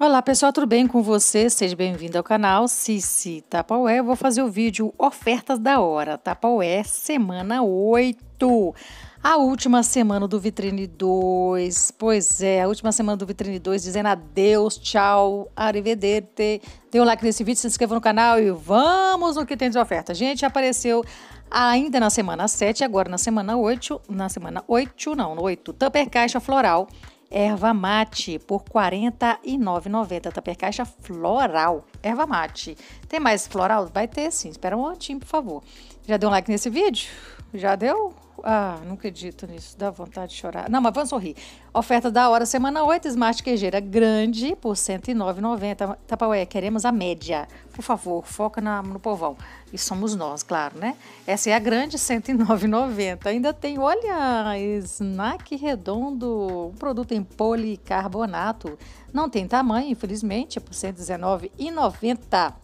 Olá pessoal, tudo bem com vocês? Seja bem-vindo ao canal Cici Tapaué. Eu vou fazer o vídeo Ofertas da Hora, Tapaué, semana 8. A última semana do Vitrine 2. Pois é, a última semana do Vitrine 2, dizendo adeus, tchau, arrivederte. Dê um like nesse vídeo, se inscreva no canal e vamos no que tem de oferta. Gente, apareceu ainda na semana 7, agora na semana 8, na semana 8 não, no 8, Tupper Caixa Floral erva mate por R$ 49,90. Tá caixa floral, erva mate. Tem mais floral? Vai ter sim, espera um minutinho, por favor. Já deu um like nesse vídeo? Já deu? Ah, não acredito nisso. Dá vontade de chorar. Não, mas vamos sorrir. Oferta da hora, semana 8, Smart Queijeira grande por R$ 109,90. Tapaué, queremos a média. Por favor, foca na, no povão. E somos nós, claro, né? Essa é a grande, R$ 109,90. Ainda tem, olha, snack redondo, um produto em policarbonato. Não tem tamanho, infelizmente, é por R$ 119,90.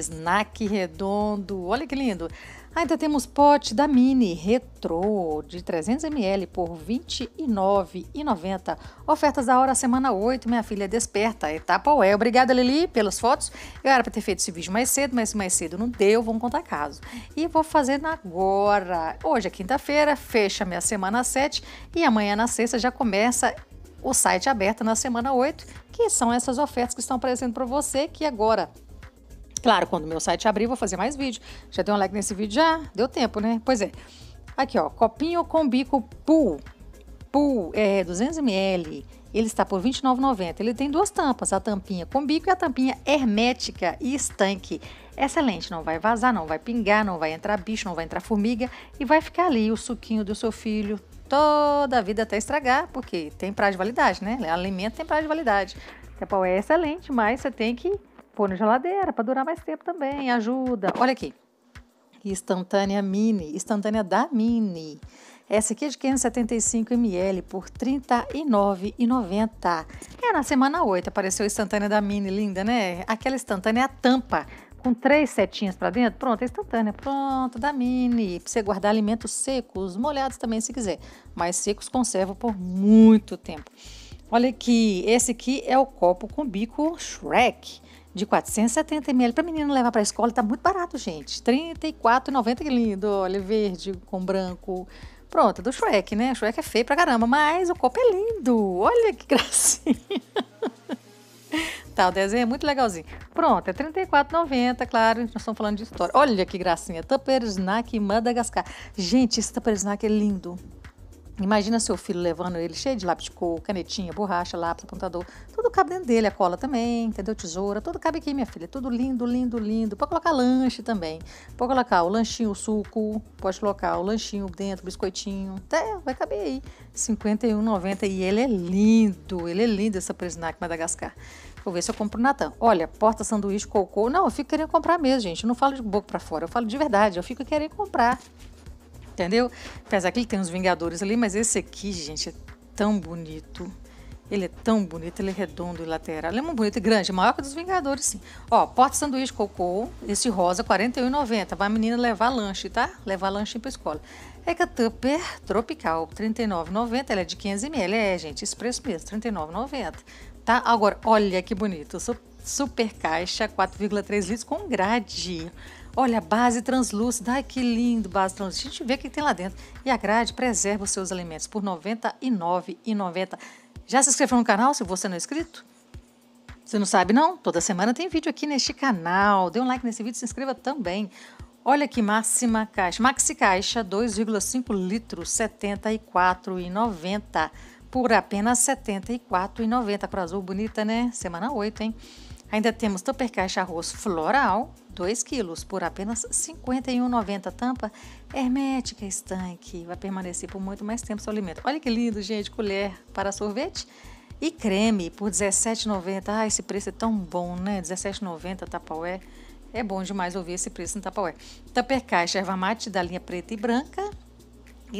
Snack redondo, olha que lindo! Ainda temos pote da Mini Retro de 300ml por R$ 29,90. Ofertas da hora, semana 8. Minha filha desperta, etapa UEL. É. Obrigada, Lili, pelas fotos. Eu era para ter feito esse vídeo mais cedo, mas mais cedo não deu. Vamos contar caso. E vou fazendo agora. Hoje é quinta-feira, fecha minha semana 7 e amanhã na sexta já começa o site aberto na semana 8, que são essas ofertas que estão aparecendo para você que agora Claro, quando meu site abrir, vou fazer mais vídeo. Já deu um like nesse vídeo? Já? Deu tempo, né? Pois é. Aqui, ó, copinho com bico pool. Pool é 200ml. Ele está por R$ 29,90. Ele tem duas tampas, a tampinha com bico e a tampinha hermética e estanque. Excelente, não vai vazar, não vai pingar, não vai entrar bicho, não vai entrar formiga e vai ficar ali o suquinho do seu filho toda a vida até estragar, porque tem prazo de validade, né? Alimento tem prazo de validade. Então é excelente, mas você tem que Põe na geladeira para durar mais tempo também, ajuda. Olha aqui. Instantânea mini, instantânea da mini. Essa aqui é de 575 ml por R$ 39,90. É na semana 8, apareceu a instantânea da mini, linda, né? Aquela instantânea é a tampa, com três setinhas para dentro. Pronto, é instantânea. Pronto, da mini. Pra você guardar alimentos secos, molhados também se quiser. Mas secos conserva por muito tempo. Olha aqui, esse aqui é o copo com bico Shrek de 470 ml para menino levar para a escola, tá muito barato, gente. R$ 34,90, que lindo, olha, verde com branco. Pronto, é do Shrek, né? O Shrek é feio pra caramba, mas o copo é lindo. Olha que gracinha. tá, o desenho é muito legalzinho. Pronto, é R$ 34,90, claro, nós estamos falando de história. Olha que gracinha, Tupper Snack Madagascar. Gente, esse Tupper Snack é lindo. Imagina seu filho levando ele cheio de lápis de cor, canetinha, borracha, lápis, apontador. Tudo cabe dentro dele, a cola também, entendeu? Tesoura, tudo cabe aqui, minha filha. Tudo lindo, lindo, lindo. Pode colocar lanche também. Pode colocar o lanchinho, o suco. Pode colocar o lanchinho dentro, o biscoitinho. Até vai caber aí. R$ 51,90. E ele é lindo. Ele é lindo, essa Prisnac Madagascar. Vou ver se eu compro o Natan. Olha, porta sanduíche, cocô. Não, eu fico querendo comprar mesmo, gente. Eu não falo de boca para fora. Eu falo de verdade. Eu fico querendo comprar entendeu? Apesar que ele tem os Vingadores ali, mas esse aqui, gente, é tão bonito. Ele é tão bonito, ele é redondo e lateral. Ele é muito bonito e grande, é maior que o dos Vingadores, sim. Ó, porta sanduíche cocô, esse rosa, R$ 41,90. Vai a menina levar lanche, tá? Levar lanche pra escola. É Eca Tupper Tropical, R$ 39,90. Ela é de 500ml. É, gente, esse preço mesmo, R$ 39,90. Tá? Agora, olha que bonito. Super caixa, 4,3 litros com grade. Olha, base translúcida. Ai, que lindo, base translúcida. A gente vê o que tem lá dentro. E a grade preserva os seus alimentos por R$ 99,90. Já se inscreveu no canal se você não é inscrito? Você não sabe, não? Toda semana tem vídeo aqui neste canal. Dê um like nesse vídeo e se inscreva também. Olha que máxima caixa. Maxi caixa, 2,5 litros, R$ 74,90. Por apenas R$ 74,90. Cor azul bonita, né? Semana 8, hein? Ainda temos Tuppercaixa Arroz Floral, 2 quilos, por apenas R$ 51,90. Tampa hermética estanque, vai permanecer por muito mais tempo seu alimento. Olha que lindo, gente, colher para sorvete. E creme por 17,90. Ah, esse preço é tão bom, né? 17,90 Tapaué. É bom demais ouvir esse preço no Tapaué. Tuppercaixa erva mate da linha preta e branca,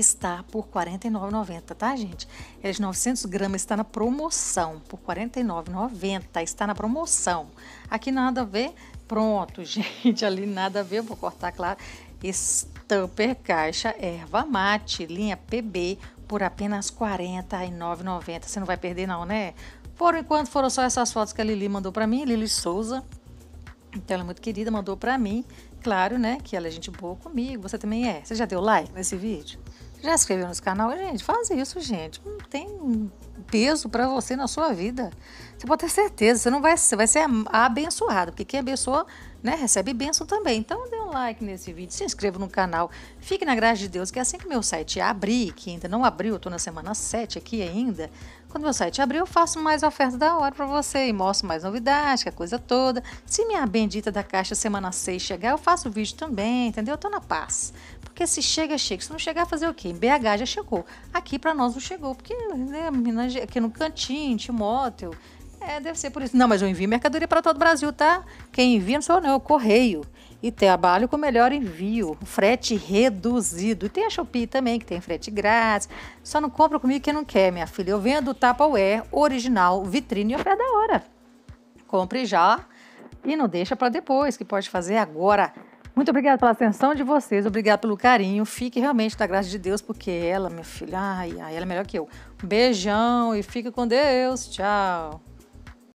está por R$ 49,90, tá, gente? É de 900 gramas está na promoção, por R$ 49,90, está na promoção. Aqui nada a ver, pronto, gente, ali nada a ver, eu vou cortar, claro. Estamper caixa erva mate, linha PB, por apenas R$ 49,90. Você não vai perder não, né? Por enquanto foram só essas fotos que a Lili mandou para mim, Lili Souza. Então ela é muito querida, mandou para mim. Claro, né, que ela é gente boa comigo, você também é. Você já deu like nesse vídeo? Já se inscreveu nesse canal? Gente, faz isso, gente. Não tem peso para você na sua vida. Você pode ter certeza, você não vai, você vai ser abençoado, porque quem abençoa, né, recebe bênção também. Então dê um like nesse vídeo, se inscreva no canal, fique na graça de Deus, que é assim que meu site abrir, que ainda não abriu, eu tô na semana 7 aqui ainda, quando meu site abrir, eu faço mais ofertas da hora para você e mostro mais novidades, que a é coisa toda. Se minha bendita da caixa semana 6 chegar, eu faço vídeo também, entendeu? Eu tô na paz. Porque se chega, chega. Se não chegar, fazer o quê? Em BH já chegou. Aqui para nós não chegou, porque né, aqui no cantinho, Timóteo, é, deve ser por isso. Não, mas eu envio mercadoria para todo o Brasil, tá? Quem envia não sou eu, não, é o correio. E trabalho com melhor envio, frete reduzido. E tem a Shopee também, que tem frete grátis. Só não compra comigo quem não quer, minha filha. Eu vendo Tupperware original, vitrine e pé da hora. Compre já e não deixa para depois, que pode fazer agora. Muito obrigada pela atenção de vocês, obrigada pelo carinho. Fique realmente da graça de Deus, porque ela, minha filha, ai, ai, ela é melhor que eu. beijão e fique com Deus. Tchau.